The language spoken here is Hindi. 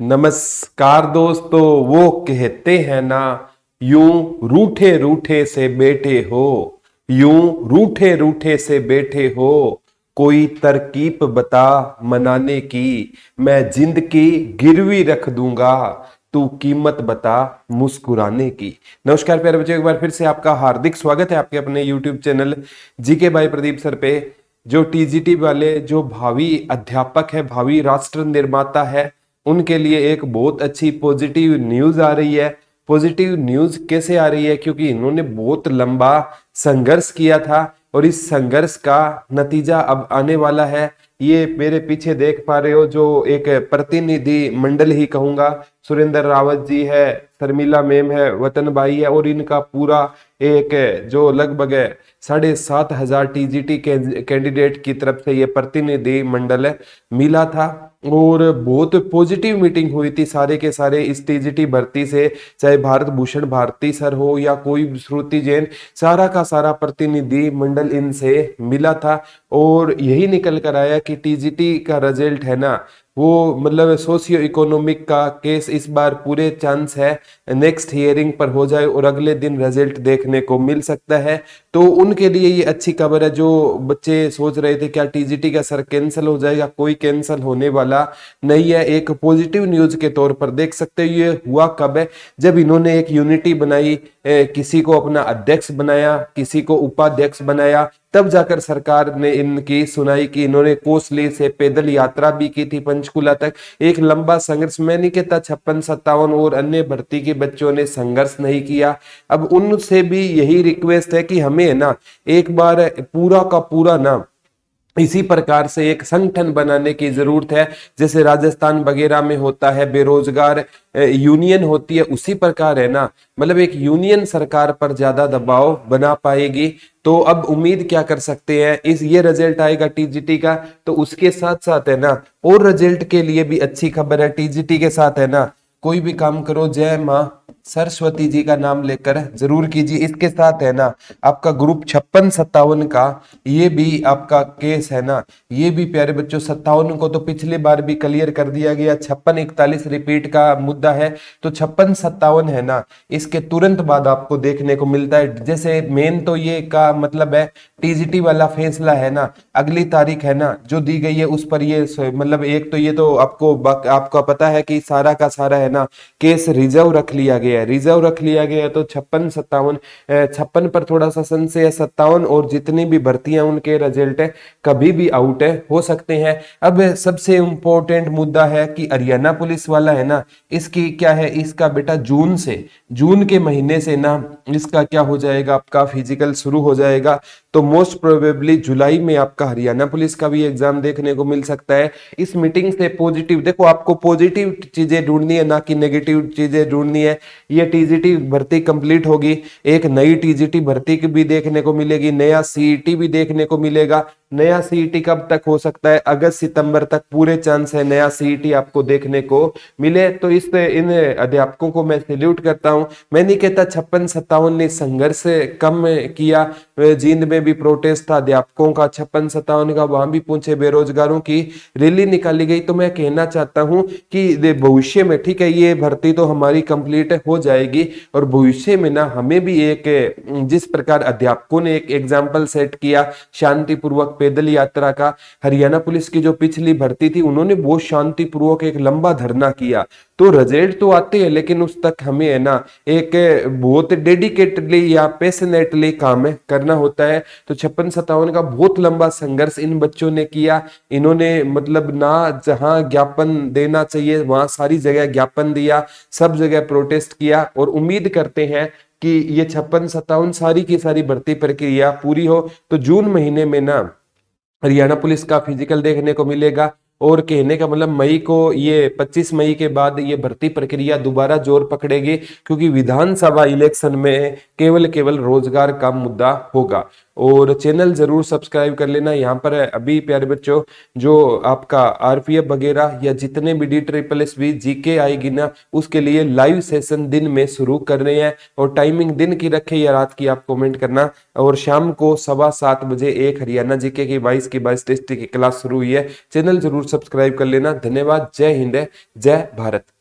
नमस्कार दोस्तों वो कहते हैं ना यूं रूठे रूठे से बैठे हो यूं रूठे रूठे से बैठे हो कोई तरकीब बता मनाने की मैं जिंदगी गिरवी रख दूंगा तू कीमत बता मुस्कुराने की नमस्कार प्यारे बच्चों एक बार फिर से आपका हार्दिक स्वागत है आपके अपने YouTube चैनल जीके भाई प्रदीप सर पे जो टीजीटी वाले जो भावी अध्यापक है भावी राष्ट्र निर्माता है उनके लिए एक बहुत अच्छी पॉजिटिव न्यूज़ आ रही है पॉजिटिव न्यूज़ कैसे आ रही है क्योंकि इन्होंने बहुत लंबा संघर्ष किया था और इस संघर्ष का नतीजा अब आने वाला है ये मेरे पीछे देख पा रहे हो जो एक प्रतिनिधि मंडल ही कहूंगा सुरेंद्र रावत जी है शर्मिला मेम है वतन भाई है और इनका पूरा एक जो लगभग है साढ़े सात हजार टीजीटी कैंडिडेट की तरफ से ये प्रतिनिधि मंडल मिला था और बहुत पॉजिटिव मीटिंग हुई थी सारे के सारे इस टीजीटी भर्ती से चाहे भारत भूषण भारती सर हो या कोई श्रुति जैन सारा का सारा प्रतिनिधि मंडल इनसे मिला था और यही निकल कर आया कि टीजीटी का रिजल्ट है ना वो मतलब सोशियो इकोनॉमिक का केस इस बार पूरे चांस है नेक्स्ट हियरिंग पर हो जाए और अगले दिन रिजल्ट देखने को मिल सकता है तो उनके लिए ये अच्छी खबर है जो बच्चे सोच रहे थे क्या टीजीटी का सर कैंसिल हो जाएगा कोई कैंसिल होने वाला नहीं है एक पॉजिटिव न्यूज के तौर पर देख सकते हो ये हुआ कब है जब इन्होंने एक यूनिटी बनाई किसी को अपना अध्यक्ष बनाया किसी को उपाध्यक्ष बनाया तब जाकर सरकार ने इनकी सुनाई कि इन्होंने कोसली से पैदल यात्रा भी की थी पंचकुला तक एक लंबा संघर्ष मैं नहीं कहता छप्पन सत्तावन और अन्य भर्ती के बच्चों ने संघर्ष नहीं किया अब उनसे भी यही रिक्वेस्ट है कि हमें है ना एक बार पूरा का पूरा ना इसी प्रकार से एक संगठन बनाने की जरूरत है जैसे राजस्थान वगैरह में होता है बेरोजगार यूनियन होती है उसी प्रकार है ना मतलब एक यूनियन सरकार पर ज्यादा दबाव बना पाएगी तो अब उम्मीद क्या कर सकते हैं इस ये रिजल्ट आएगा टीजीटी का तो उसके साथ साथ है ना और रिजल्ट के लिए भी अच्छी खबर है टीजीटी के साथ है ना कोई भी काम करो जय माँ सरस्वती जी का नाम लेकर जरूर कीजिए इसके साथ है ना आपका ग्रुप छप्पन सत्तावन का ये भी आपका केस है ना ये भी प्यारे बच्चों सत्तावन को तो पिछले बार भी क्लियर कर दिया गया छप्पन इकतालीस रिपीट का मुद्दा है तो छप्पन सत्तावन है ना इसके तुरंत बाद आपको देखने को मिलता है जैसे मेन तो ये का मतलब है टीजीटी वाला फैसला है ना अगली तारीख है ना जो दी गई है उस पर ये मतलब एक तो ये तो आपको आपको पता है कि सारा का सारा है ना केस रिजर्व रख लिया गया गया रिजर्व रख लिया गया तो छप्पन सत्तावन छप्पन पर थोड़ा सा संशय है सत्तावन और जितनी भी भर्तियां उनके रिजल्ट है कभी भी आउट है हो सकते हैं अब सबसे इंपॉर्टेंट मुद्दा है कि हरियाणा पुलिस वाला है ना इसकी क्या है इसका बेटा जून से जून के महीने से ना इसका क्या हो जाएगा आपका फिजिकल शुरू हो जाएगा तो मोस्ट प्रोबेबली जुलाई में आपका हरियाणा पुलिस का भी एग्जाम देखने को मिल सकता है इस मीटिंग से पॉजिटिव देखो आपको पॉजिटिव चीजें ढूंढनी है ना कि नेगेटिव चीजें ढूंढनी है ये टीजीटी भर्ती कंप्लीट होगी एक नई टीजीटी भर्ती भी देखने को मिलेगी नया सीईटी e भी देखने को मिलेगा नया सीईटी e कब तक हो सकता है अगस्त सितंबर तक पूरे चांस है नया सीईटी e आपको देखने को मिले तो इस इन अध्यापकों को मैं सैल्यूट करता हूं मैं नहीं कहता छप्पन सत्तावन ने संघर्ष कम किया जींद में भी प्रोटेस्ट था अध्यापकों का छप्पन सत्तावन का वहां भी पूछे बेरोजगारों की रैली निकाली गई तो मैं कहना चाहता हूँ कि भविष्य में ठीक है ये भर्ती तो हमारी कंप्लीट हो जाएगी और भविष्य में ना हमें भी एक जिस प्रकार अध्यापकों ने एक एग्जाम्पल सेट किया शांतिपूर्वक पैदल यात्रा का हरियाणा पुलिस की जो पिछली भर्ती थी उन्होंने बहुत शांतिपूर्वक एक लंबा धरना किया तो रिजल्ट तो आते हैं लेकिन उस तक हमें है ना एक बहुत डेडिकेटली या पैसनेटली काम है करना होता है तो छप्पन सत्तावन का बहुत लंबा संघर्ष इन बच्चों ने किया इन्होंने मतलब ना जहां ज्ञापन देना चाहिए वहां सारी जगह ज्ञापन दिया सब जगह प्रोटेस्ट किया और उम्मीद करते हैं कि ये छप्पन सत्तावन सारी की सारी भर्ती प्रक्रिया पूरी हो तो जून महीने में ना हरियाणा पुलिस का फिजिकल देखने को मिलेगा और कहने का मतलब मई को ये 25 मई के बाद ये भर्ती प्रक्रिया दोबारा जोर पकड़ेगी क्योंकि विधानसभा इलेक्शन में केवल केवल रोजगार का मुद्दा होगा और चैनल ज़रूर सब्सक्राइब कर लेना यहाँ पर अभी प्यारे बच्चों जो आपका आरपीएफ वगैरह या जितने भी डी ट्रिपल एस बी जी के आएगी ना उसके लिए लाइव सेशन दिन में शुरू कर रहे हैं और टाइमिंग दिन की रखे या रात की आप कमेंट करना और शाम को सवा सात बजे एक हरियाणा जीके की बाईस की बाईस टेस्टी की क्लास शुरू हुई है चैनल जरूर सब्सक्राइब कर लेना धन्यवाद जय हिंद जय भारत